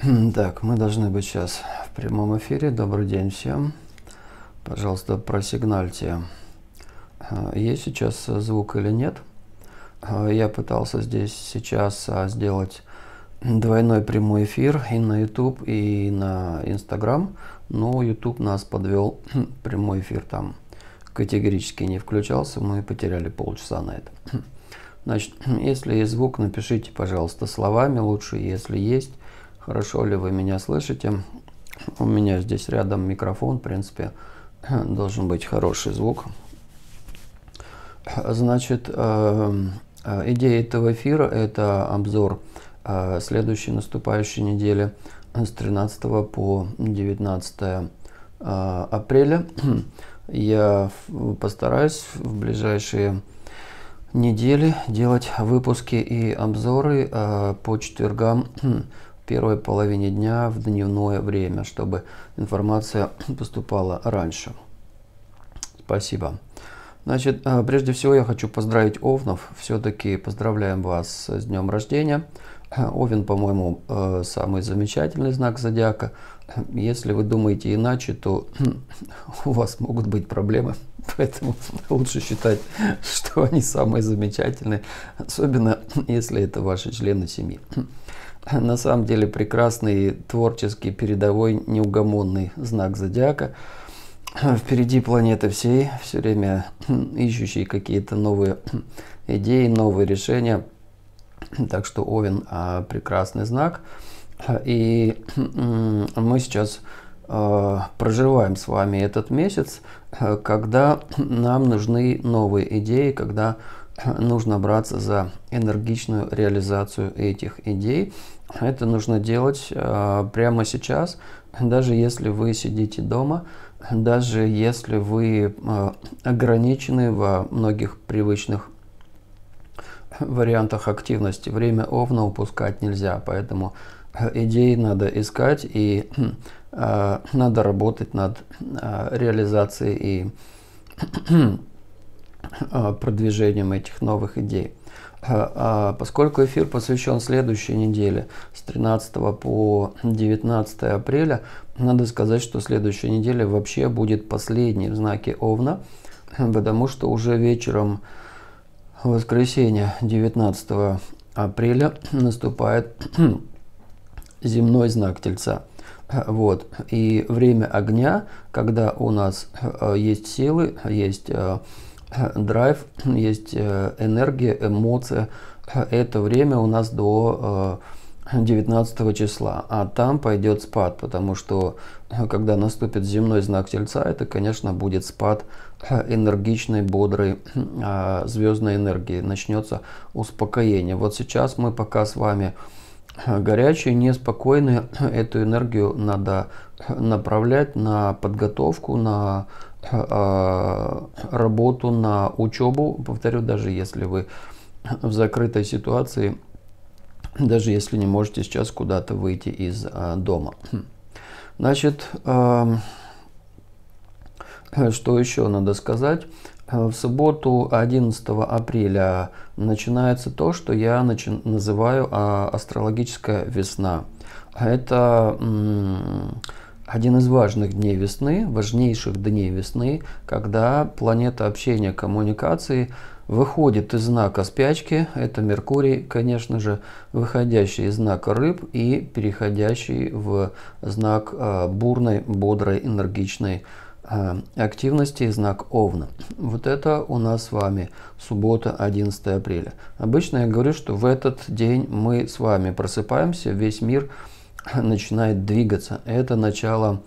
Так, мы должны быть сейчас в прямом эфире. Добрый день всем. Пожалуйста, просигнальте, э, есть сейчас звук или нет. Э, я пытался здесь сейчас а, сделать двойной прямой эфир и на YouTube, и на Instagram, но YouTube нас подвел прямой эфир там категорически не включался, мы потеряли полчаса на это. Значит, если есть звук, напишите, пожалуйста, словами лучше, если есть Хорошо ли вы меня слышите? У меня здесь рядом микрофон, в принципе, должен быть хороший звук. Значит, э, э, идея этого эфира – это обзор э, следующей наступающей недели с 13 по 19 апреля. Я постараюсь в ближайшие недели делать выпуски и обзоры по четвергам первой половине дня в дневное время, чтобы информация поступала раньше. Спасибо. Значит, э, прежде всего я хочу поздравить Овнов. Все-таки поздравляем вас с днем рождения. Овен, по-моему, э, самый замечательный знак зодиака. Если вы думаете иначе, то у вас могут быть проблемы. Поэтому лучше считать, что они самые замечательные, особенно если это ваши члены семьи. на самом деле прекрасный творческий передовой неугомонный знак зодиака. Впереди планеты всей, все время ищущие какие-то новые идеи, новые решения. Так что Овен а, прекрасный знак. И мы сейчас а, проживаем с вами этот месяц, а, когда нам нужны новые идеи, когда нужно браться за энергичную реализацию этих идей. Это нужно делать э, прямо сейчас, даже если вы сидите дома, даже если вы э, ограничены во многих привычных вариантах активности. Время овна упускать нельзя, поэтому э, идеи надо искать и надо работать над реализацией и Э, продвижением этих новых идей. Э, а поскольку эфир посвящен следующей неделе, с 13 по 19 апреля, надо сказать, что следующая неделя вообще будет последней в знаке Овна, потому что уже вечером воскресенья 19 апреля наступает земной знак Тельца. Вот. И время огня, когда у нас э, есть силы, есть драйв, есть э, энергия, эмоция. Это время у нас до 19 э, числа, а там пойдет спад, потому что э, когда наступит земной знак Тельца, это, конечно, будет спад энергичной, бодрой звездной энергии, начнется успокоение. Вот сейчас мы пока с вами горячие, неспокойные, эту энергию надо направлять на подготовку, на а, работу, на учебу. Повторю, даже если вы в закрытой ситуации, даже если не можете сейчас куда-то выйти из а, дома. Значит, а, что еще надо сказать? В субботу 11 апреля начинается то, что я начи- называю астрологическая весна. Это один из важных дней весны, важнейших дней весны, когда планета общения, коммуникации выходит из знака спячки, это Меркурий, конечно же, выходящий из знака рыб и переходящий в знак э, бурной, бодрой, энергичной э, активности и знак Овна. Вот это у нас с вами суббота 11 апреля. Обычно я говорю, что в этот день мы с вами просыпаемся, весь мир – начинает двигаться. Это начало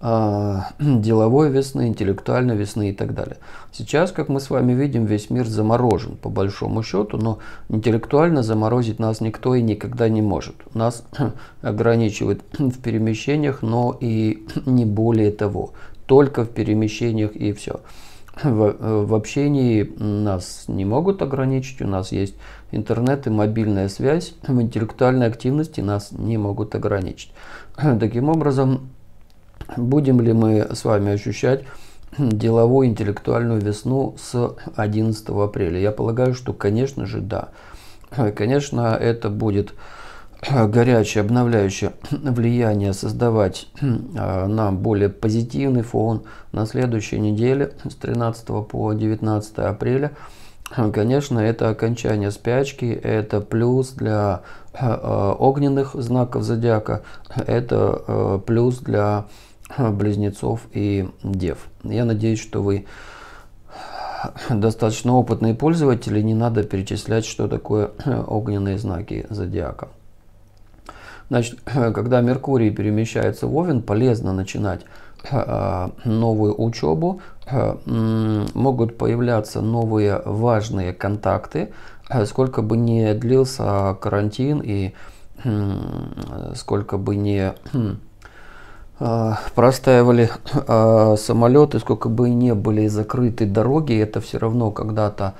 э, деловой весны, интеллектуальной весны и так далее. Сейчас, как мы с вами видим, весь мир заморожен по большому счету, но интеллектуально заморозить нас никто и никогда не может. Нас ограничивают в перемещениях, но и не более того. Только в перемещениях и все в, в общении нас не могут ограничить, у нас есть интернет и мобильная связь, в интеллектуальной активности нас не могут ограничить. Таким образом, будем ли мы с вами ощущать деловую интеллектуальную весну с 11 апреля? Я полагаю, что, конечно же, да. Конечно, это будет горячее обновляющее влияние создавать нам более позитивный фон на следующей неделе с 13 по 19 апреля. Конечно, это окончание спячки, это плюс для огненных знаков зодиака, это плюс для близнецов и дев. Я надеюсь, что вы достаточно опытные пользователи, не надо перечислять, что такое огненные знаки зодиака. Значит, когда Меркурий перемещается в Овен, полезно начинать э, новую учебу, могут появляться новые важные контакты, э, сколько бы ни длился карантин и э, сколько бы ни простаивали самолеты, сколько бы ни были закрыты дороги, это все равно когда-то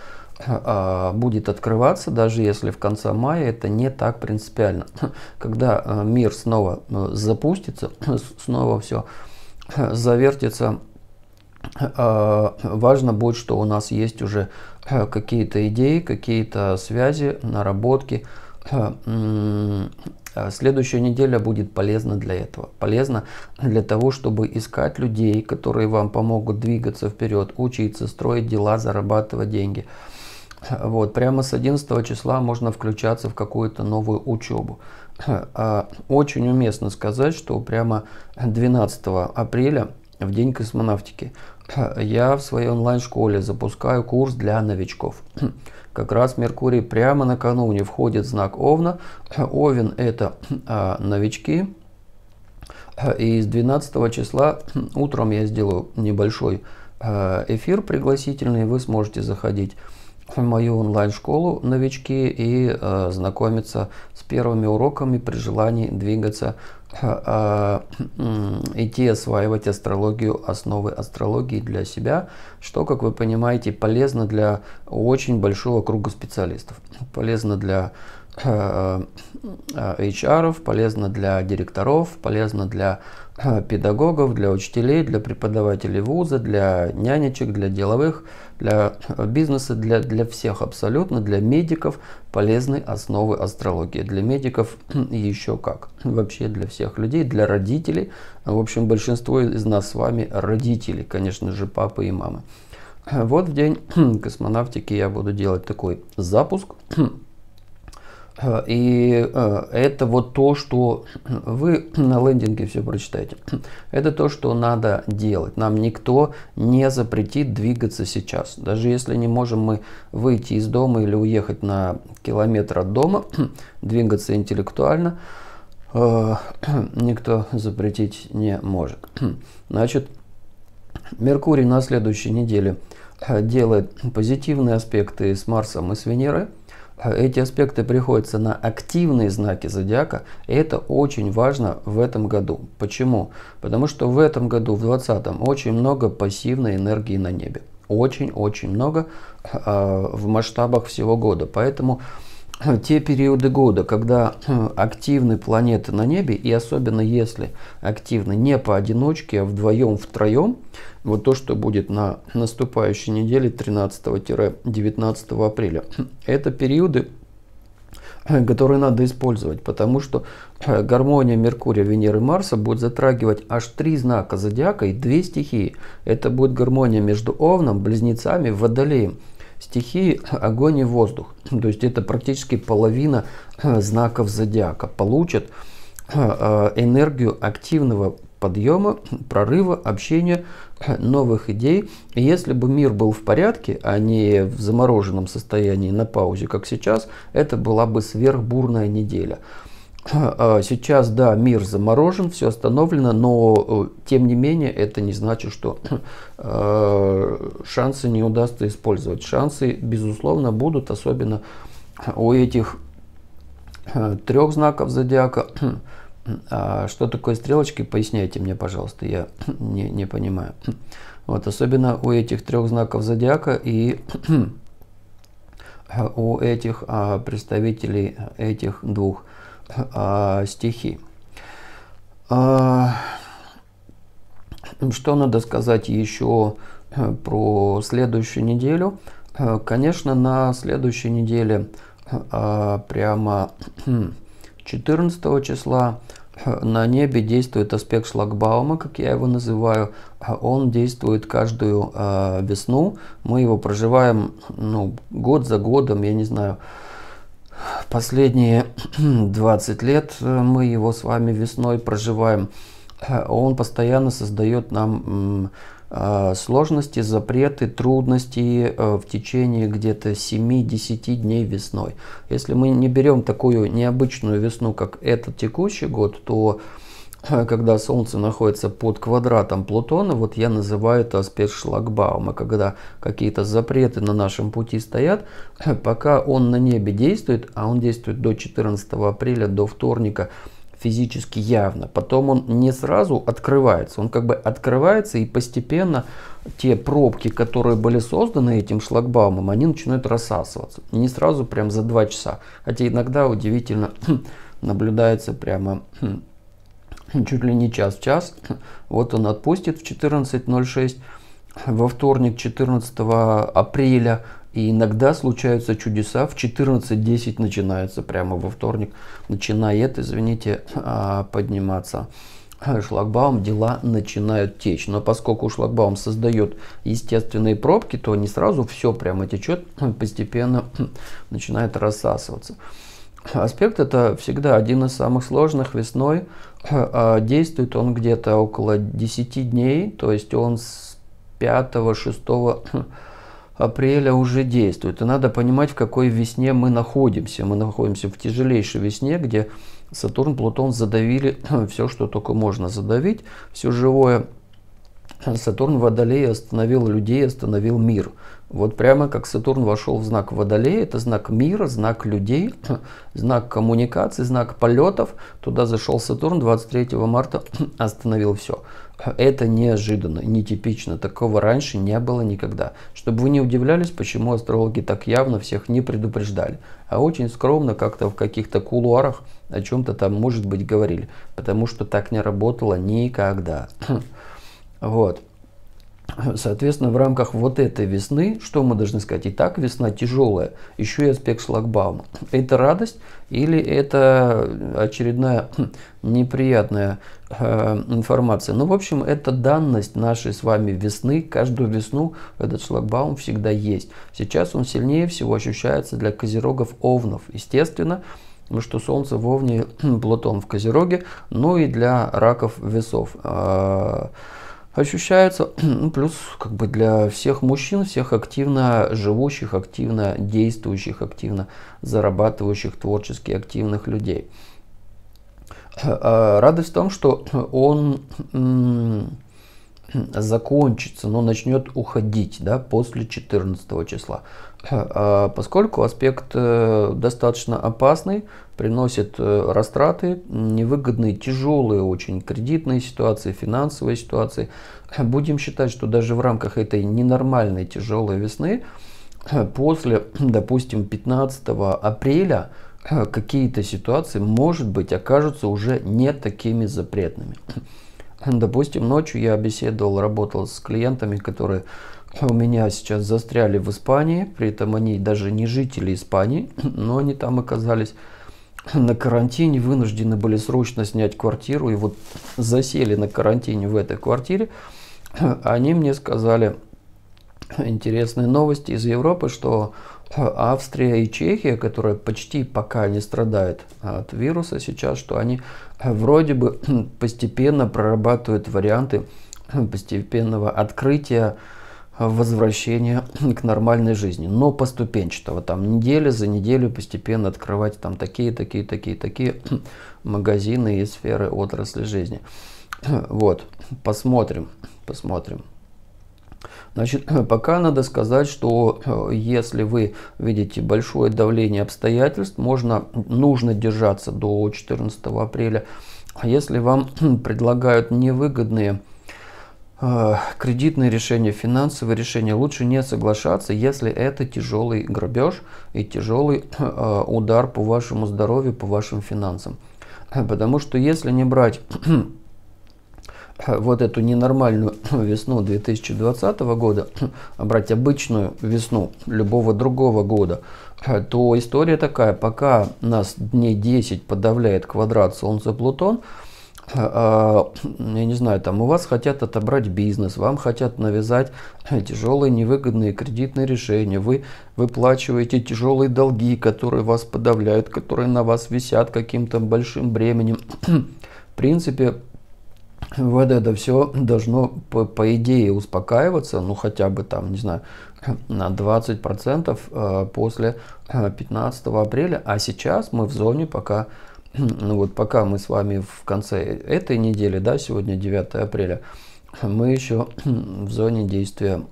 а, будет открываться, даже если в конце мая это не так принципиально. Когда а, мир снова а, запустится, снова все завертится, важно будет, что у нас есть уже какие-то идеи, какие-то связи, наработки. Следующая неделя будет полезна для этого. Полезна для того, чтобы искать людей, которые вам помогут двигаться вперед, учиться, строить дела, зарабатывать деньги – вот, прямо с 11 числа можно включаться в какую-то новую учебу. А, очень уместно сказать, что прямо 12 апреля, в день космонавтики, я в своей онлайн-школе запускаю курс для новичков. Как раз Меркурий прямо накануне входит в знак Овна. Овен – это а, новички. И с 12 числа утром я сделаю небольшой а, эфир пригласительный, вы сможете заходить в мою онлайн-школу новички и э, знакомиться с первыми уроками при желании двигаться, э, э, идти осваивать астрологию, основы астрологии для себя, что, как вы понимаете, полезно для очень большого круга специалистов. Полезно для э, э, э, HR, полезно для директоров, полезно для педагогов, для учителей, для преподавателей вуза, для нянечек, для деловых, для э, бизнеса, для, для всех абсолютно, для медиков полезны основы астрологии. Для медиков еще как. Вообще для всех людей, для родителей. В общем, большинство из нас с вами родители, конечно же, папы и мамы. Вот в день космонавтики я буду делать такой запуск. Э, и э, это вот то, что вы на лендинге все прочитаете. Это то, что надо делать. Нам никто не запретит двигаться сейчас. Даже если не можем мы выйти из дома или уехать на километр от дома, двигаться интеллектуально, э, никто запретить не может. Значит, Меркурий на следующей неделе делает позитивные аспекты с Марсом и с Венерой. Э, эти аспекты приходятся на активные знаки зодиака, и это очень важно в этом году. Почему? Потому что в этом году, в 2020, очень много пассивной энергии на небе. Очень-очень много э, в масштабах всего года. Поэтому те периоды года, когда активны планеты на небе, и особенно если активны не поодиночке, а вдвоем, втроем, вот то, что будет на наступающей неделе 13-19 апреля, это периоды, которые надо использовать, потому что гармония Меркурия, Венеры, Марса будет затрагивать аж три знака зодиака и две стихии. Это будет гармония между Овном, Близнецами, Водолеем стихии огонь и воздух. То есть это практически половина э, знаков зодиака. Получат э, э, энергию активного подъема, прорыва, общения, новых идей. И если бы мир был в порядке, а не в замороженном состоянии на паузе, как сейчас, это была бы сверхбурная неделя. А, сейчас, да, мир заморожен, все остановлено, но э, тем не менее это не значит, что э, шансы не удастся использовать. Шансы, безусловно, будут, особенно у этих э, трех знаков зодиака. А, что такое стрелочки, поясняйте мне, пожалуйста, я не, не понимаю. Вот, особенно у этих трех знаков зодиака и у этих а, представителей этих двух э, стихи. Э, что надо сказать еще э, про следующую неделю? Э, конечно, на следующей неделе э, прямо 14 хм, числа на небе действует аспект шлагбаума, как я его называю. Он действует каждую весну. Мы его проживаем ну, год за годом, я не знаю, Последние 20 лет э, мы его с вами весной проживаем. Э, он постоянно создает нам э, сложности, запреты, трудности в течение где-то 7-10 дней весной. Если мы не берем такую необычную весну, как этот текущий год, то когда Солнце находится под квадратом Плутона, вот я называю это аспект шлагбаума, когда какие-то запреты на нашем пути стоят, пока он на небе действует, а он действует до 14 апреля, до вторника, физически явно. Потом он не сразу открывается, он как бы открывается и постепенно те пробки, которые были созданы этим шлагбаумом, они начинают рассасываться. Не сразу, прям за два часа. Хотя иногда удивительно наблюдается прямо чуть ли не час в час. Вот он отпустит в 14.06 во вторник 14 апреля. И иногда случаются чудеса. В 14.10 начинается прямо во вторник. Начинает, извините, а, подниматься шлагбаум, дела начинают течь. Но поскольку шлагбаум создает естественные пробки, то не сразу все прямо течет, постепенно начинает рассасываться. Аспект это всегда один из самых сложных весной. А, действует он где-то около 10 дней, то есть он с 5-6 апреля уже действует. И надо понимать, в какой весне мы находимся. Мы находимся в тяжелейшей весне, где Сатурн, Плутон задавили все, что только можно задавить, все живое. Сатурн в Водолее остановил людей, остановил мир. Вот прямо как Сатурн вошел в знак Водолея, это знак мира, знак людей, знак коммуникации, знак полетов. Туда зашел Сатурн 23 марта, остановил все. Это неожиданно, нетипично, такого раньше не было никогда. Чтобы вы не удивлялись, почему астрологи так явно всех не предупреждали, а очень скромно как-то в каких-то кулуарах о чем-то там, может быть, говорили, потому что так не работало никогда. Вот. Соответственно, в рамках вот этой весны, что мы должны сказать? И так весна тяжелая, еще и аспект шлагбаума. Это радость или это очередная неприятная э, информация? Ну, в общем, это данность нашей с вами весны. Каждую весну этот шлагбаум всегда есть. Сейчас он сильнее всего ощущается для козерогов овнов. Естественно, что Солнце в овне, Плутон в козероге, ну и для раков весов. Э -э ощущается, ну, плюс как бы для всех мужчин, всех активно живущих, активно действующих, активно зарабатывающих, творчески активных людей. Э, а радость в том, что он закончится, но начнет уходить да, после 14 числа. Э, а поскольку аспект э, достаточно опасный, приносит э, растраты, невыгодные, тяжелые очень кредитные ситуации, финансовые ситуации. Будем считать, что даже в рамках этой ненормальной тяжелой весны, после, допустим, 15 апреля, какие-то ситуации, может быть, окажутся уже не такими запретными. Допустим, ночью я беседовал, работал с клиентами, которые у меня сейчас застряли в Испании, при этом они даже не жители Испании, но они там оказались на карантине, вынуждены были срочно снять квартиру, и вот засели на карантине в этой квартире, они мне сказали интересные новости из Европы, что Австрия и Чехия, которая почти пока не страдает от вируса сейчас, что они вроде бы постепенно прорабатывают варианты постепенного открытия возвращение к нормальной жизни, но поступенчатого, там недели за неделю постепенно открывать там такие, такие, такие, такие магазины и сферы отрасли жизни. Вот, посмотрим, посмотрим. Значит, пока надо сказать, что э, если вы видите большое давление обстоятельств, можно, нужно держаться до 14 апреля. А если вам предлагают невыгодные Э, кредитные решения, финансовые решения лучше не соглашаться, если это тяжелый грабеж и тяжелый э, удар по вашему здоровью, по вашим финансам. Потому что если не брать вот эту ненормальную весну 2020 года, а брать обычную весну любого другого года, то история такая, пока нас дней 10 подавляет квадрат Солнца-Плутон, а, я не знаю, там у вас хотят отобрать бизнес, вам хотят навязать тяжелые невыгодные кредитные решения, вы выплачиваете тяжелые долги, которые вас подавляют, которые на вас висят каким-то большим бременем. В принципе, вот это все должно, по, по идее, успокаиваться, ну хотя бы там, не знаю, на 20% а, после 15 а, апреля, а сейчас мы в зоне пока ну вот пока мы с вами в конце этой недели, да, сегодня 9 апреля, мы еще в зоне действия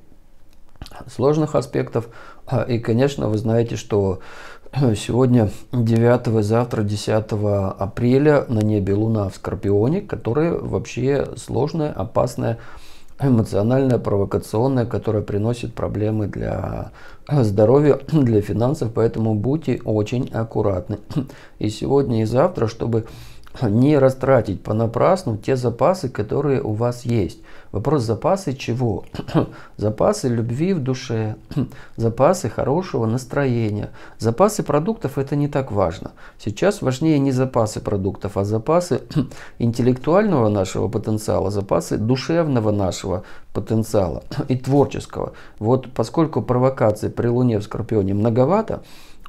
сложных аспектов. А, и, конечно, вы знаете, что сегодня 9, завтра 10 апреля на небе Луна в Скорпионе, которая вообще сложная, опасная эмоциональная, провокационная, которая приносит проблемы для э, здоровья, для финансов, поэтому будьте очень аккуратны. И сегодня, и завтра, чтобы не растратить понапрасну те запасы, которые у вас есть. Вопрос запасы чего? запасы любви в душе, запасы хорошего настроения. Запасы продуктов это не так важно. Сейчас важнее не запасы продуктов, а запасы интеллектуального нашего потенциала, запасы душевного нашего потенциала и творческого. Вот поскольку провокации при Луне в Скорпионе многовато,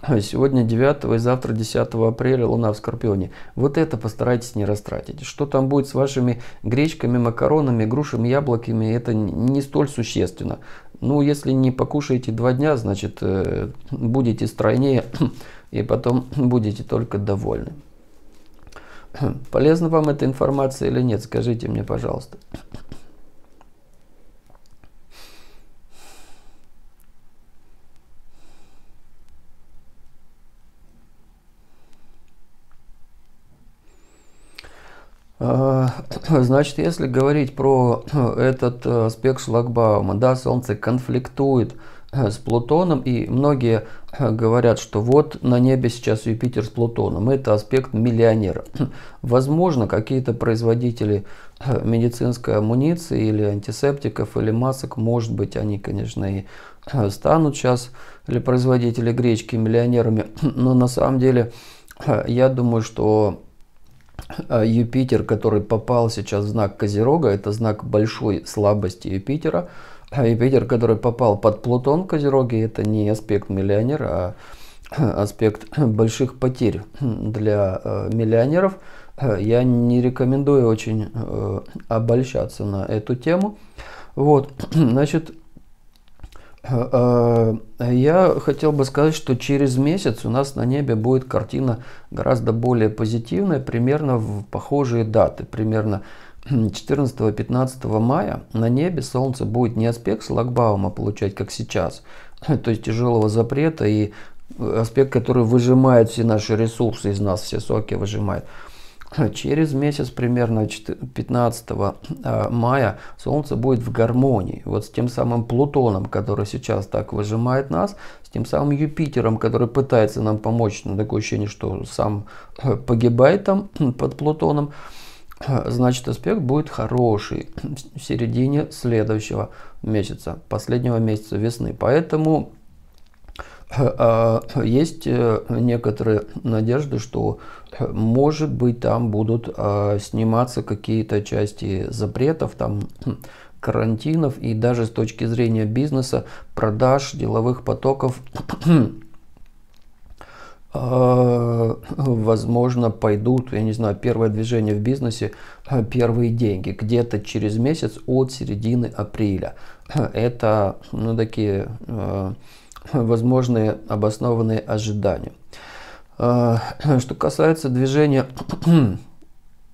а сегодня 9 и завтра 10 апреля Луна в Скорпионе. Вот это постарайтесь не растратить. Что там будет с вашими гречками, макаронами, грушами, яблоками, это не столь существенно. Ну, если не покушаете два дня, значит, э, будете стройнее и потом будете только довольны. Полезна вам эта информация или нет, скажите мне, пожалуйста. Э, значит, если говорить про э, этот аспект э, шлагбаума, да, Солнце конфликтует с Плутоном, и многие говорят, что вот на небе сейчас Юпитер с Плутоном, это аспект миллионера. Возможно, какие-то производители медицинской амуниции или антисептиков, или масок, может быть, они, конечно, и станут сейчас, или производители гречки миллионерами, но на самом деле я думаю, что а, Юпитер, который попал сейчас в знак Козерога, это знак большой слабости Юпитера. А Юпитер, который попал под Плутон в Козероге, это не аспект миллионера, а аспект больших потерь для э, миллионеров. А, я не рекомендую очень э, обольщаться на эту тему. Вот, значит, Э, э, я хотел бы сказать, что через месяц у нас на небе будет картина гораздо более позитивная, примерно в похожие даты, примерно 14-15 мая на небе Солнце будет не аспект шлагбаума получать, как сейчас, то есть тяжелого запрета и аспект, который выжимает все наши ресурсы из нас, все соки выжимает, через месяц, примерно 15 э, мая, Солнце будет в гармонии. Вот с тем самым Плутоном, который сейчас так выжимает нас, с тем самым Юпитером, который пытается нам помочь, но такое ощущение, что сам э, погибает там под Плутоном, э, значит аспект будет хороший в середине следующего месяца, последнего месяца весны. Поэтому есть некоторые надежды, что может быть, там будут э, сниматься какие-то части запретов, там карантинов и даже с точки зрения бизнеса, продаж, деловых потоков, а, возможно, пойдут, я не знаю, первое движение в бизнесе, а, первые деньги, где-то через месяц от середины апреля. Это, ну, такие э, возможные обоснованные ожидания. Э, что касается движения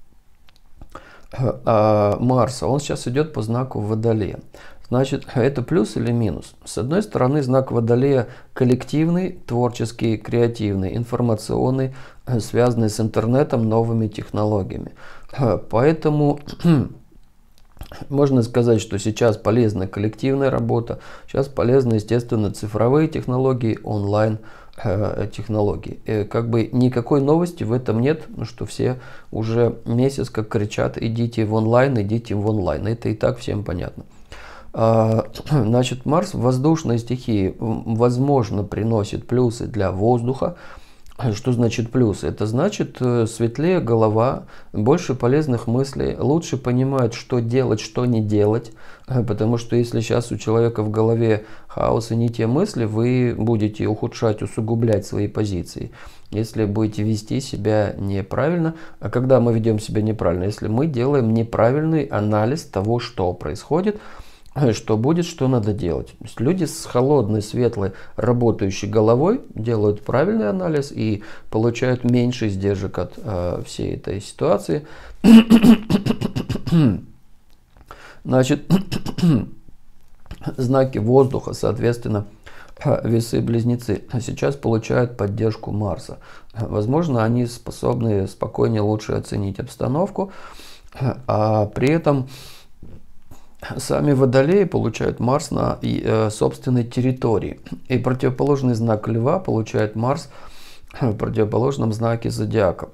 э, Марса, он сейчас идет по знаку Водолея. Значит, это плюс или минус? С одной стороны, знак Водолея коллективный, творческий, креативный, информационный, э, связанный с интернетом, новыми технологиями. Поэтому можно сказать, что сейчас полезна коллективная работа, сейчас полезны, естественно, цифровые технологии, онлайн-технологии Э, технологий. И э, как бы никакой новости в этом нет, ну, что все уже месяц как кричат, идите в онлайн, идите в онлайн. Это и так всем понятно. А, значит, Марс в воздушной стихии, возможно, приносит плюсы для воздуха, а что значит плюс? Это значит э, светлее голова, больше полезных мыслей, лучше понимает, что делать, что не делать. Потому что если сейчас у человека в голове хаос и не те мысли, вы будете ухудшать, усугублять свои позиции. Если будете вести себя неправильно, а когда мы ведем себя неправильно, если мы делаем неправильный анализ того, что происходит – Э, что будет, что надо делать. То есть люди с холодной, светлой, работающей головой делают правильный анализ и получают меньше издержек от э, всей этой ситуации. Значит, знаки воздуха, соответственно, э, весы-близнецы и сейчас получают поддержку Марса. Возможно, они способны спокойнее, лучше оценить обстановку, э, а при этом Сами водолеи получают Марс на э, собственной территории. И противоположный знак Льва получает Марс в противоположном знаке Зодиака.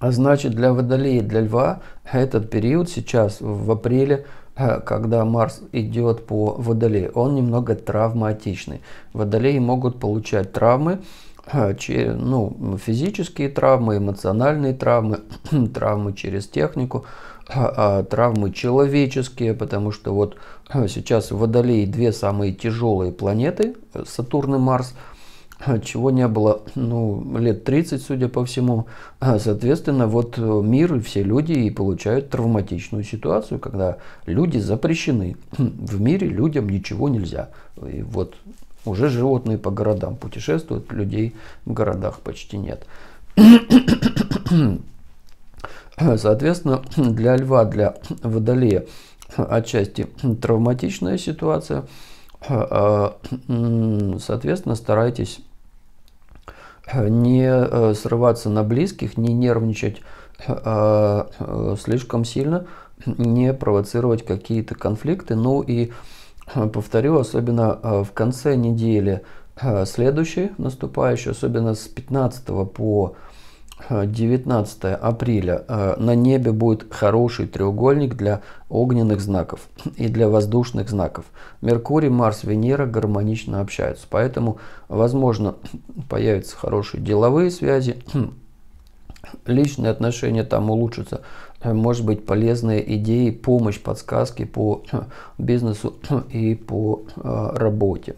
А значит, для водолея, для Льва этот период сейчас в апреле э, когда Марс идет по Водолею, он немного травматичный. Водолеи могут получать травмы, э, ну, физические травмы, эмоциональные травмы, травмы через технику, а, а, травмы человеческие, потому что вот а, сейчас Водолей две самые тяжелые планеты, э, Сатурн и Марс, чего не было ну, лет 30, судя по всему. Соответственно, вот э, мир и все люди и получают травматичную ситуацию, когда люди запрещены. В мире людям ничего нельзя. И вот уже животные по городам путешествуют, людей в городах почти нет. Соответственно, для льва, для водолея отчасти травматичная ситуация. А, соответственно, старайтесь э, не э, срываться на близких, не нервничать а, э, слишком сильно, не провоцировать какие-то конфликты. Ну и повторю, особенно в конце недели следующей, наступающей, особенно с 15 по 19 э, апреля э, на небе будет хороший треугольник для огненных знаков и для воздушных знаков. Меркурий, Марс, Венера гармонично общаются, поэтому, возможно, появятся хорошие деловые связи, личные отношения там улучшатся, э, может быть, полезные идеи, помощь, подсказки по бизнесу и по работе.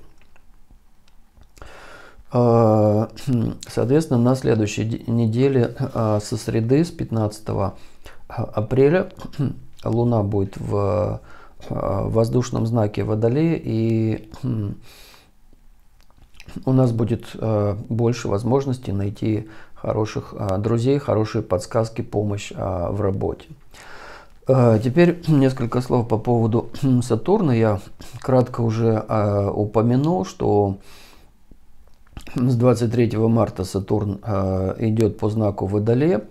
А, хм, соответственно, на следующей неделе а, со среды, с 15 а, апреля, Луна будет в воздушном знаке Водолея, и хм, у нас будет больше возможностей найти хороших друзей, хорошие подсказки, помощь в работе. Теперь несколько слов по поводу хм, Сатурна. Я кратко уже упомянул, что с 23 марта Сатурн э, идет по знаку Водолея.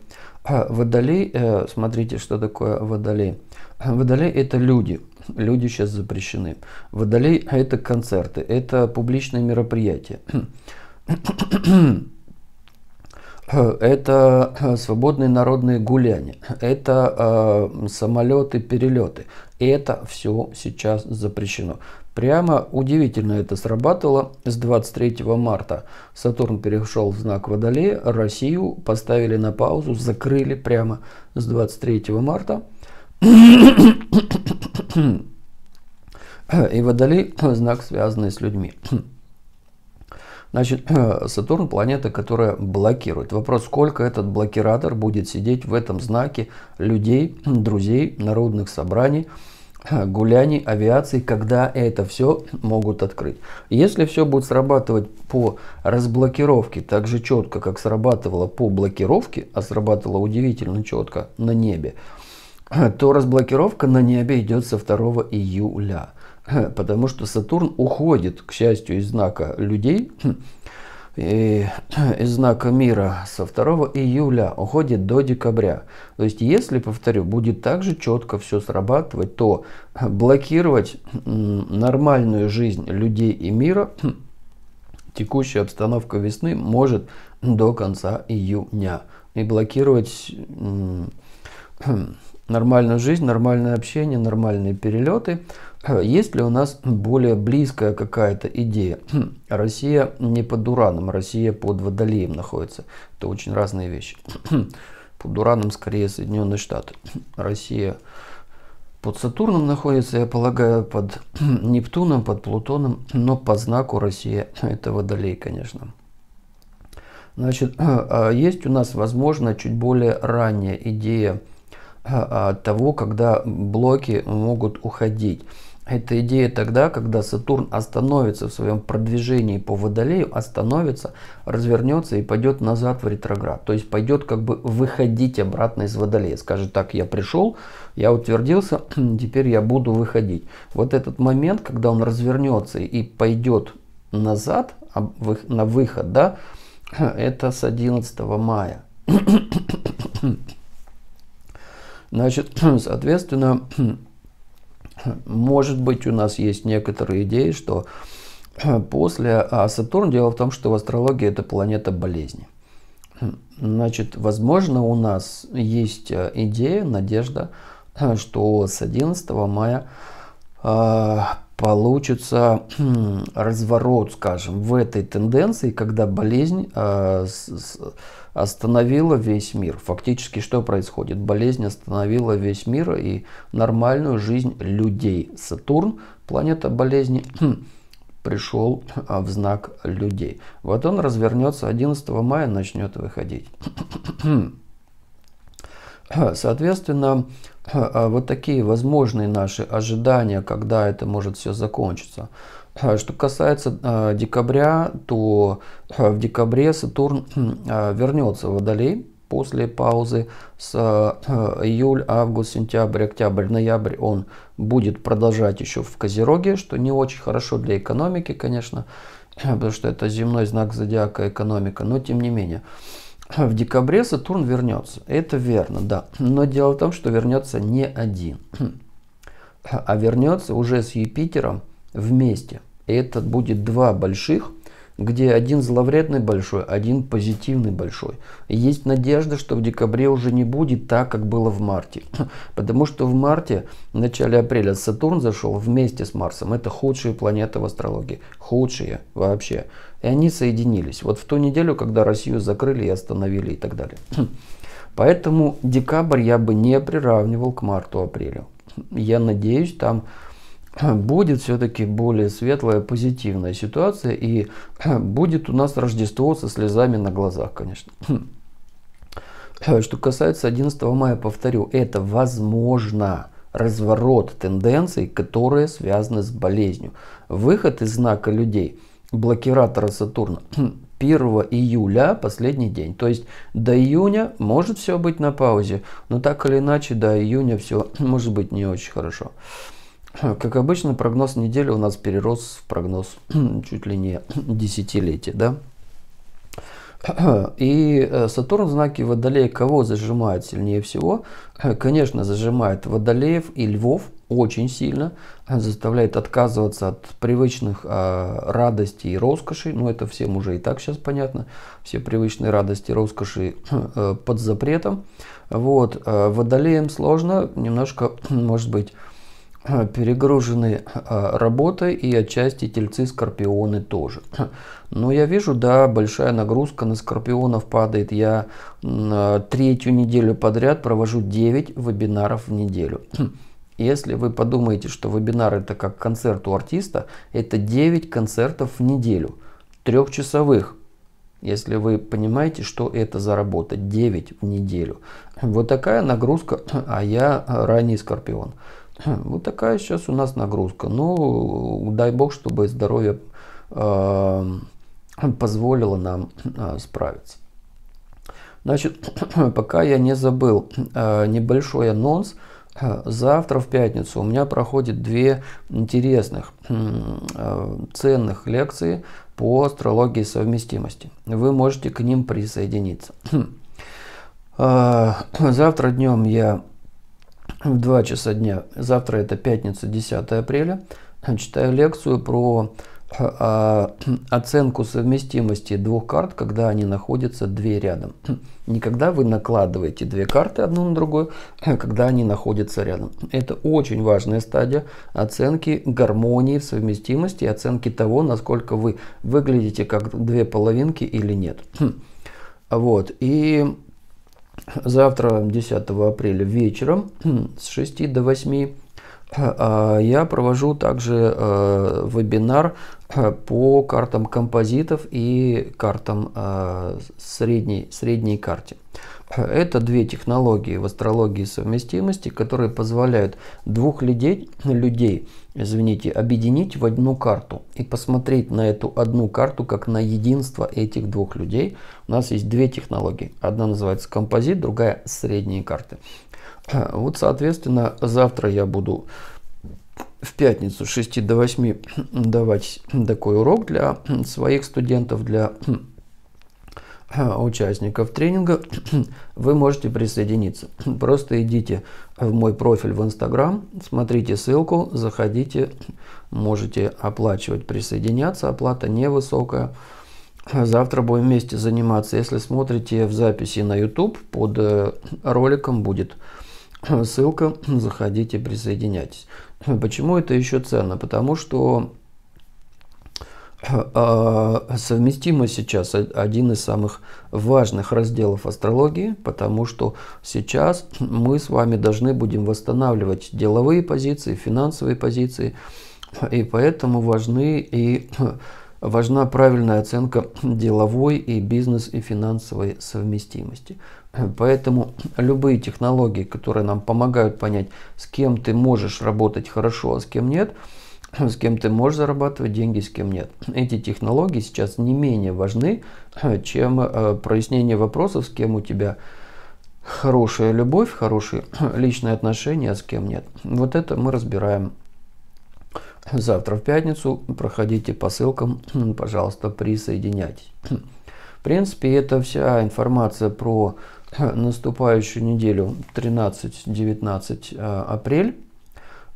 Э, Водолей, э, смотрите, что такое Водолей. Водолей – это люди. Люди сейчас запрещены. Водолей – это концерты, это публичные мероприятия. Это свободные народные гуляния, это э, самолеты, перелеты. Это все сейчас запрещено. Прямо удивительно это срабатывало с 23 марта. Сатурн перешел в знак Водолея, Россию поставили на паузу, закрыли прямо с 23 марта. И Водолей – знак, связанный с людьми. Значит, Сатурн – планета, которая блокирует. Вопрос, сколько этот блокиратор будет сидеть в этом знаке людей, друзей, народных собраний – гуляний, авиации, когда это все могут открыть. Если все будет срабатывать по разблокировке так же четко, как срабатывало по блокировке, а срабатывало удивительно четко на небе, то разблокировка на небе идет со 2 июля. Потому что Сатурн уходит, к счастью, из знака людей и, э, из знака мира со 2 июля уходит до декабря. То есть, если, повторю, будет так же четко все срабатывать, то блокировать нормальную жизнь людей и мира текущая обстановка весны может до конца июня. И блокировать нормальную жизнь, нормальное общение, нормальные перелеты – Э, есть ли у нас более близкая какая-то идея? Хм, Россия не под Ураном, Россия под Водолеем находится. Это очень разные вещи. Хм, под Ураном скорее Соединенные Штаты. Россия под Сатурном находится, я полагаю, под хм, Нептуном, под Плутоном, но по знаку Россия это Водолей, конечно. Значит, э, а есть у нас, возможно, чуть более ранняя идея э, того, когда блоки могут уходить. Эта идея тогда, когда Сатурн остановится в своем продвижении по Водолею, остановится, развернется и пойдет назад в ретроград. То есть пойдет как бы выходить обратно из Водолея. Скажет так, я пришел, я утвердился, теперь я буду выходить. Вот этот момент, когда он развернется и пойдет назад, а, на выход, да, это с 11 мая. Значит, соответственно, может быть, у нас есть некоторые идеи, что э, после... А Сатурн, дело в том, что в астрологии это планета болезни. Значит, возможно, у нас есть э, идея, надежда, э, что с 11 мая получится разворот, скажем, в этой тенденции, когда болезнь остановила весь мир. Фактически что происходит? Болезнь остановила весь мир и нормальную жизнь людей. Сатурн, планета болезни, хм, пришел а, в знак людей. Вот он развернется 11 мая, начнет выходить. Соответственно, а, а, вот такие возможные наши ожидания, когда это может все закончиться – Э, что касается э, декабря, то э, в декабре Сатурн э, вернется в Водолей после паузы с э, э, июль, август, сентябрь, октябрь, ноябрь он будет продолжать еще в Козероге, что не очень хорошо для экономики, конечно, потому что это земной знак зодиака экономика, но тем не менее. В декабре Сатурн вернется, это верно, да, но дело в том, что вернется не один, а вернется уже с Юпитером – вместе. И это будет два больших, где один зловредный большой, один позитивный большой. И есть надежда, что в декабре уже не будет так, как было в марте. Потому что в марте, в начале апреля Сатурн зашел вместе с Марсом. Это худшие планеты в астрологии. Худшие вообще. И они соединились. Вот в ту неделю, когда Россию закрыли и остановили и так далее. Поэтому декабрь я бы не приравнивал к марту-апрелю. Я надеюсь, там будет все-таки более светлая, позитивная ситуация, и будет у нас Рождество со слезами на глазах, конечно. Что касается 11 мая, повторю, это возможно разворот тенденций, которые связаны с болезнью. Выход из знака людей, блокиратора Сатурна, 1 июля последний день. То есть до июня может все быть на паузе, но так или иначе до июня все может быть не очень хорошо. Э, как обычно, прогноз недели у нас перерос в прогноз чуть ли не десятилетия, да? И э, Сатурн знаки Водолея кого зажимает сильнее всего? Э, конечно, зажимает Водолеев и Львов очень сильно, заставляет отказываться от привычных а, радостей и роскоши. Ну, это всем уже и так сейчас понятно. Все привычные радости и роскоши под запретом. Вот, э, Водолеям сложно, немножко, может быть, перегружены а, работой и отчасти тельцы скорпионы тоже. Но я вижу, да, большая нагрузка на скорпионов падает. Я а, третью неделю подряд провожу 9 вебинаров в неделю. Если вы подумаете, что вебинар это как концерт у артиста, это 9 концертов в неделю, трехчасовых. Если вы понимаете, что это за работа, 9 в неделю. Вот такая нагрузка, а я а, ранний скорпион. Вот такая сейчас у нас нагрузка. Ну, дай бог, чтобы здоровье э, позволило нам э, справиться. Значит, пока я не забыл э, небольшой анонс. Завтра в пятницу у меня проходит две интересных э, ценных лекции по астрологии совместимости. Вы можете к ним присоединиться. Э, завтра днем я в 2 часа дня. Завтра это пятница, 10 апреля. Читаю э, лекцию про э, а, оценку совместимости двух карт, когда они находятся две рядом. Не когда вы накладываете две карты одну на другую, а когда они находятся рядом. Это очень важная стадия оценки гармонии в совместимости, оценки того, насколько вы выглядите как две половинки или нет. Вот. И завтра, 10 апреля вечером с 6 до 8, а я провожу также э, вебинар э, по картам композитов и картам э, средней, средней карте. Это две технологии в астрологии совместимости, которые позволяют двух людей, людей извините, объединить в одну карту и посмотреть на эту одну карту как на единство этих двух людей. У нас есть две технологии. Одна называется композит, другая средние карты. Вот, соответственно, завтра я буду в пятницу с 6 до 8 давать такой урок для своих студентов, для участников тренинга, вы можете присоединиться. Просто идите в мой профиль в Инстаграм, смотрите ссылку, заходите, можете оплачивать, присоединяться. Оплата невысокая. Завтра будем вместе заниматься. Если смотрите в записи на YouTube, под э, роликом будет ссылка. Заходите, присоединяйтесь. Почему это еще ценно? Потому что а, совместимость сейчас один из самых важных разделов астрологии, потому что сейчас мы с вами должны будем восстанавливать деловые позиции, финансовые позиции, и поэтому важны и важна правильная оценка деловой и бизнес и финансовой совместимости. Поэтому любые технологии, которые нам помогают понять, с кем ты можешь работать хорошо, а с кем нет – с кем ты можешь зарабатывать деньги, с кем нет. Эти технологии сейчас не менее важны, чем э, прояснение вопросов, с кем у тебя хорошая любовь, хорошие личные отношения, а с кем нет. Вот это мы разбираем завтра в пятницу. Проходите по ссылкам, пожалуйста, присоединяйтесь. В принципе, это вся информация про наступающую неделю 13-19 э, апрель.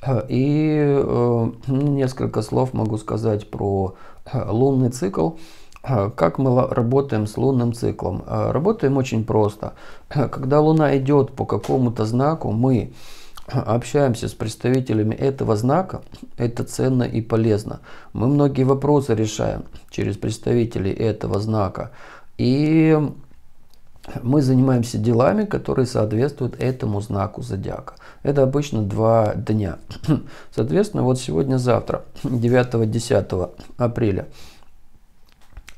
Э, и э, ну, несколько слов могу сказать про э, лунный цикл. Как мы работаем с лунным циклом? Работаем очень просто. Когда Луна идет по какому-то знаку, мы общаемся с представителями этого знака, это ценно и полезно. Мы многие вопросы решаем через представителей этого знака. И мы занимаемся делами, которые соответствуют этому знаку зодиака. Это обычно два дня. Соответственно, вот сегодня-завтра, 9-10 апреля,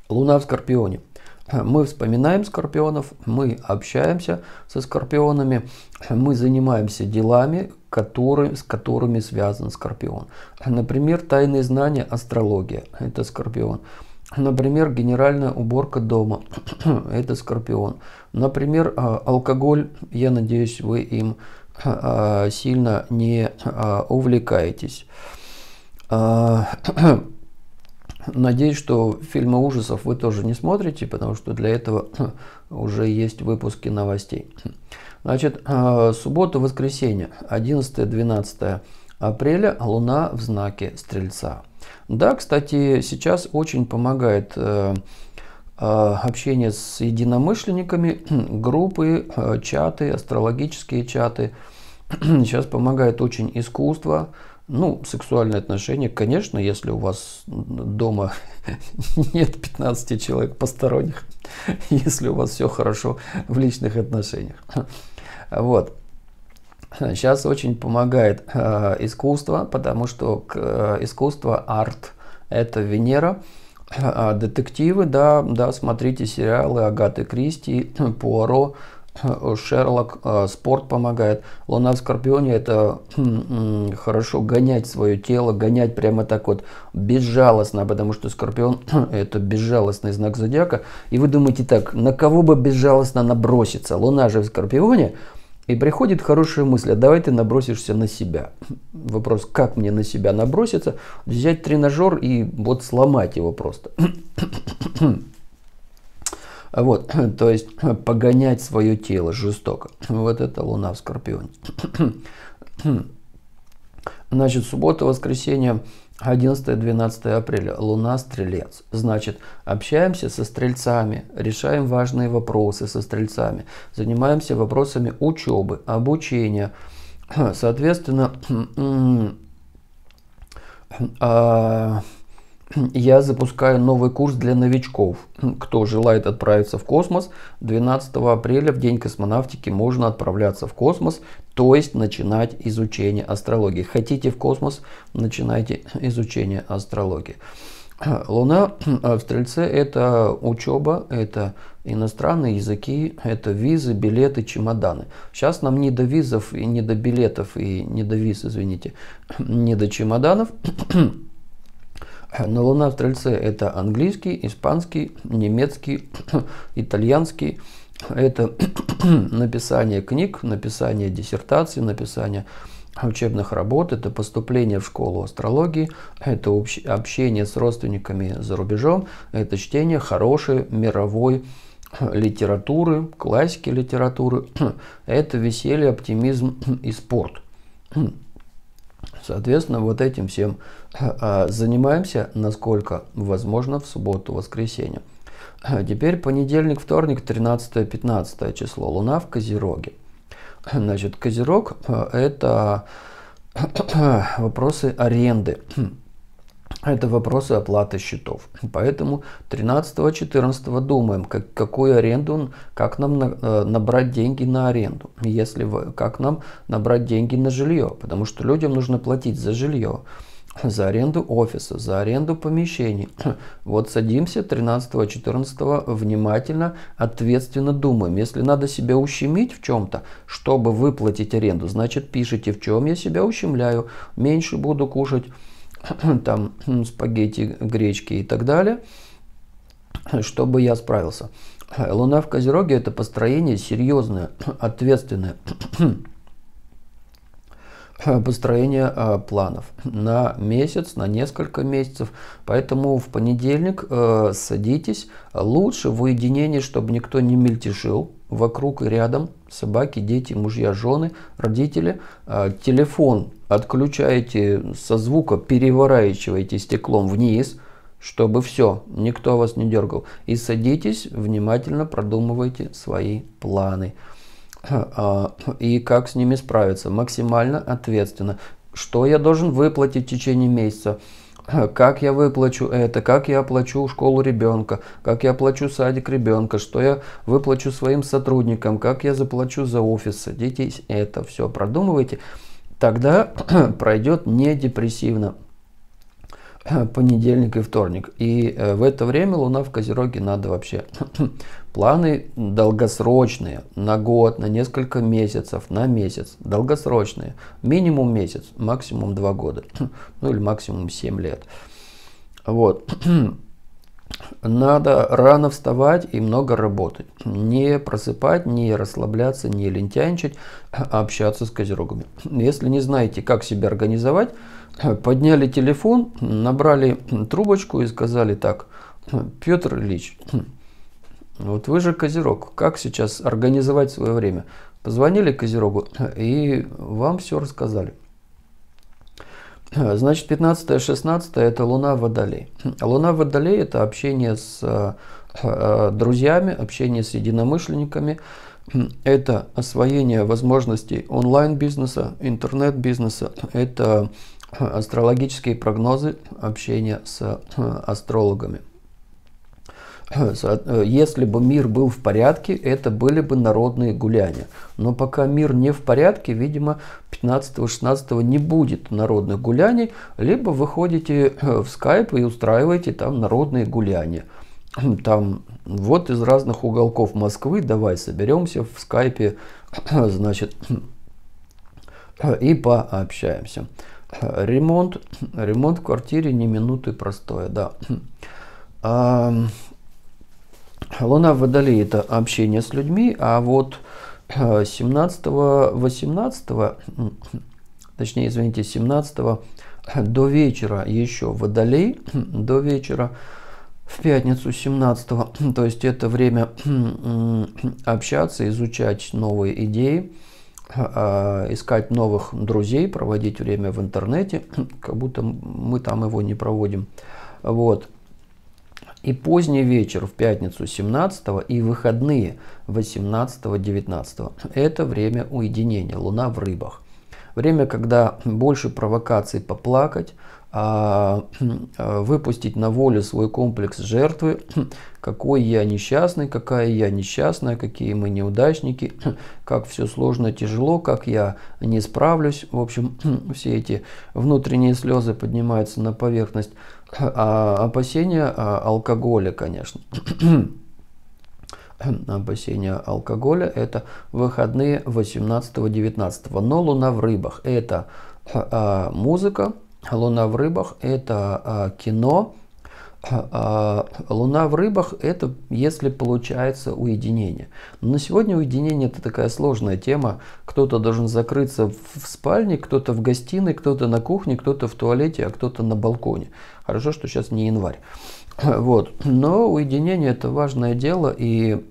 Луна в Скорпионе. Мы вспоминаем скорпионов, мы общаемся со скорпионами, мы занимаемся делами, которые, с которыми связан скорпион. Например, тайные знания астрология – это скорпион. Например, генеральная уборка дома. Это скорпион. Например, а, алкоголь. Я надеюсь, вы им а, сильно не а, увлекаетесь. Надеюсь, что фильмы ужасов вы тоже не смотрите, потому что для этого уже есть выпуски новостей. Значит, суббота, воскресенье, 11-12 апреля, Луна в знаке Стрельца. Да, кстати, сейчас очень помогает э, э, общение с единомышленниками, группы, э, чаты, астрологические чаты. Сейчас помогает очень искусство, ну, сексуальные отношения, конечно, если у вас дома нет 15 человек посторонних, если у вас все хорошо в личных отношениях. Вот. Сейчас очень помогает э, искусство, потому что э, искусство, арт – это Венера. А детективы, да, да, смотрите сериалы Агаты Кристи, Пуаро, Шерлок, э, спорт помогает. Луна в Скорпионе – это хорошо гонять свое тело, гонять прямо так вот безжалостно, потому что Скорпион – это безжалостный знак зодиака. И вы думаете так, на кого бы безжалостно наброситься? Луна же в Скорпионе – и приходит хорошая мысль, а давай ты набросишься на себя. Вопрос, как мне на себя наброситься? Взять тренажер и вот сломать его просто. Вот, то есть погонять свое тело жестоко. Вот это луна в Скорпионе. Значит, суббота, воскресенье, 11-12 апреля. Луна Стрелец. Значит, общаемся со стрельцами, решаем важные вопросы со стрельцами, занимаемся вопросами учебы, обучения. Соответственно, а, я запускаю новый курс для новичков. Кто желает отправиться в космос, 12 апреля в День космонавтики можно отправляться в космос, то есть начинать изучение астрологии. Хотите в космос, начинайте изучение астрологии. Луна а в Стрельце – это учеба, это иностранные языки, это визы, билеты, чемоданы. Сейчас нам не до визов и не до билетов и не до виз, извините, не до чемоданов. Но луна в Стрельце – это английский, испанский, немецкий, итальянский. Это написание книг, написание диссертаций, написание учебных работ, это поступление в школу астрологии, это общение с родственниками за рубежом, это чтение хорошей мировой литературы, классики литературы, это веселье, оптимизм и спорт. Соответственно, вот этим всем а, занимаемся, насколько возможно, в субботу-воскресенье. А, теперь понедельник, вторник, 13-15 число. Луна в Козероге. Значит, Козерог а, – это вопросы аренды. Это вопросы оплаты счетов. Поэтому 13-14 думаем, как, какую аренду, как нам на, э, набрать деньги на аренду, если вы, как нам набрать деньги на жилье, потому что людям нужно платить за жилье. за аренду офиса, за аренду помещений. Вот садимся 13-14 внимательно, ответственно думаем. Если надо себя ущемить в чем-то, чтобы выплатить аренду, значит пишите, в чем я себя ущемляю, меньше буду кушать там спагетти, гречки и так далее, чтобы я справился. Луна в Козероге – это построение серьезное, ответственное. построения а, планов на месяц, на несколько месяцев. Поэтому в понедельник а, садитесь. Лучше в уединении, чтобы никто не мельтешил вокруг и рядом. Собаки, дети, мужья, жены, родители. А, телефон отключаете со звука, переворачиваете стеклом вниз – чтобы все, никто вас не дергал. И садитесь, внимательно продумывайте свои планы. А, и как с ними справиться максимально ответственно. Что я должен выплатить в течение месяца? Как я выплачу это? Как я оплачу школу ребенка? Как я оплачу садик ребенка? Что я выплачу своим сотрудникам? Как я заплачу за офис? Садитесь это все продумывайте. Тогда пройдет не депрессивно. понедельник и вторник. И э, в это время Луна в Козероге надо вообще планы долгосрочные, на год, на несколько месяцев, на месяц, долгосрочные, минимум месяц, максимум два года, ну или максимум семь лет. Вот. Надо рано вставать и много работать. Не просыпать, не расслабляться, не лентяничать, а общаться с козерогами. Если не знаете, как себя организовать, подняли телефон, набрали трубочку и сказали так, Петр Ильич, вот вы же Козерог, как сейчас организовать свое время? Позвонили Козерогу и вам все рассказали. Значит, 15-16 это Луна в Водолей. Луна в Водолей это общение с э, друзьями, общение с единомышленниками, это освоение возможностей онлайн-бизнеса, интернет-бизнеса, это Астрологические прогнозы общения с э, астрологами. Э, если бы мир был в порядке, это были бы народные гуляния. Но пока мир не в порядке, видимо, 15-16 не будет народных гуляний, либо вы ходите э, в скайп и устраиваете там народные гуляния. Там вот из разных уголков Москвы давай соберемся в скайпе, значит, и пообщаемся. Ремонт, ремонт в квартире не минуты простое, да. А, луна в Водолее – это общение с людьми, а вот 17-18, э, точнее, извините, 17 до вечера еще Водолей, до вечера в пятницу 17, то есть это время общаться, изучать новые идеи, Э, искать новых друзей, проводить время в интернете, как будто мы там его не проводим. Вот. И поздний вечер в пятницу 17 и выходные 18-19. Это время уединения, луна в рыбах. Время, когда больше провокаций поплакать, а, а, выпустить на волю свой комплекс жертвы, какой я несчастный, какая я несчастная, какие мы неудачники, как все сложно, тяжело, как я не справлюсь. В общем, все эти внутренние слезы поднимаются на поверхность. А опасения а, алкоголя, конечно опасения алкоголя, это выходные 18-19. Но луна в рыбах – это музыка, Луна в рыбах это а, кино. А, а, Луна в рыбах – это если получается уединение. Но на сегодня уединение – это такая сложная тема. Кто-то должен закрыться в спальне, кто-то в гостиной, кто-то на кухне, кто-то в туалете, а кто-то на балконе. Хорошо, что сейчас не январь. Вот. Но уединение – это важное дело, и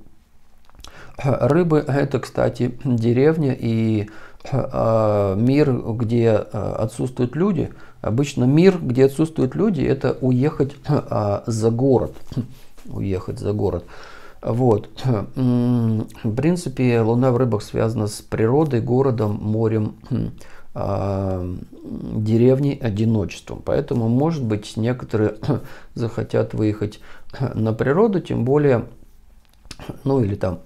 рыбы – это, кстати, деревня и мир, где отсутствуют люди – Обычно мир, где отсутствуют люди, это уехать а, за город. уехать за город. Вот. В принципе, Луна в рыбах связана с природой, городом, морем, а, деревней, одиночеством. Поэтому, может быть, некоторые захотят выехать на природу, тем более, ну или там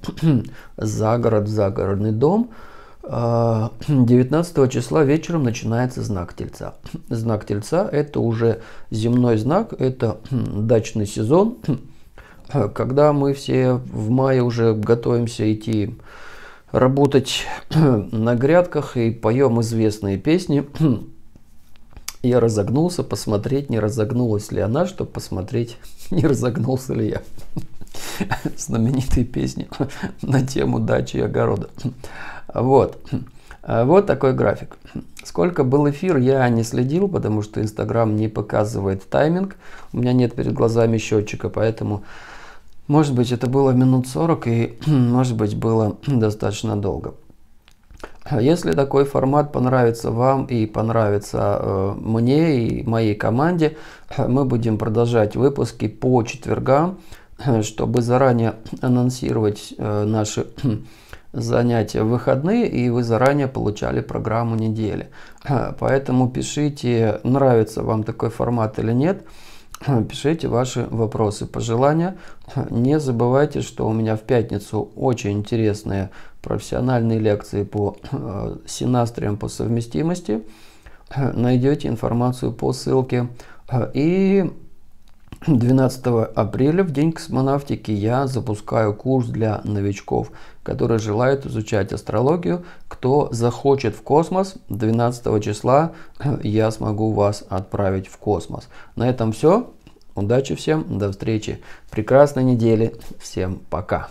за город, загородный дом – 19 а, числа вечером начинается знак Тельца. Знак Тельца – это уже земной знак, это дачный сезон, э, когда мы все в мае уже готовимся идти работать на грядках и поем известные песни. Я разогнулся, посмотреть, не разогнулась ли она, чтобы посмотреть, не разогнулся ли я. знаменитые песни на тему дачи и огорода. Вот. А вот такой график. Сколько был эфир, я не следил, потому что Инстаграм не показывает тайминг. У меня нет перед глазами счетчика, поэтому, может быть, это было минут 40 и, может быть, было достаточно долго. А если такой формат понравится вам и понравится э, мне и моей команде, мы будем продолжать выпуски по четвергам Э, чтобы заранее анонсировать э, наши занятия в выходные, и вы заранее получали программу недели. Э, поэтому пишите, нравится вам такой формат или нет. Пишите ваши вопросы, пожелания. Не забывайте, что у меня в пятницу очень интересные профессиональные лекции по синастриям по совместимости. Найдете информацию по ссылке. И 12 апреля, в День космонавтики, я запускаю курс для новичков, которые желают изучать астрологию. Кто захочет в космос, 12 числа э, я смогу вас отправить в космос. На этом все. Удачи всем, до встречи. Прекрасной недели. Всем пока.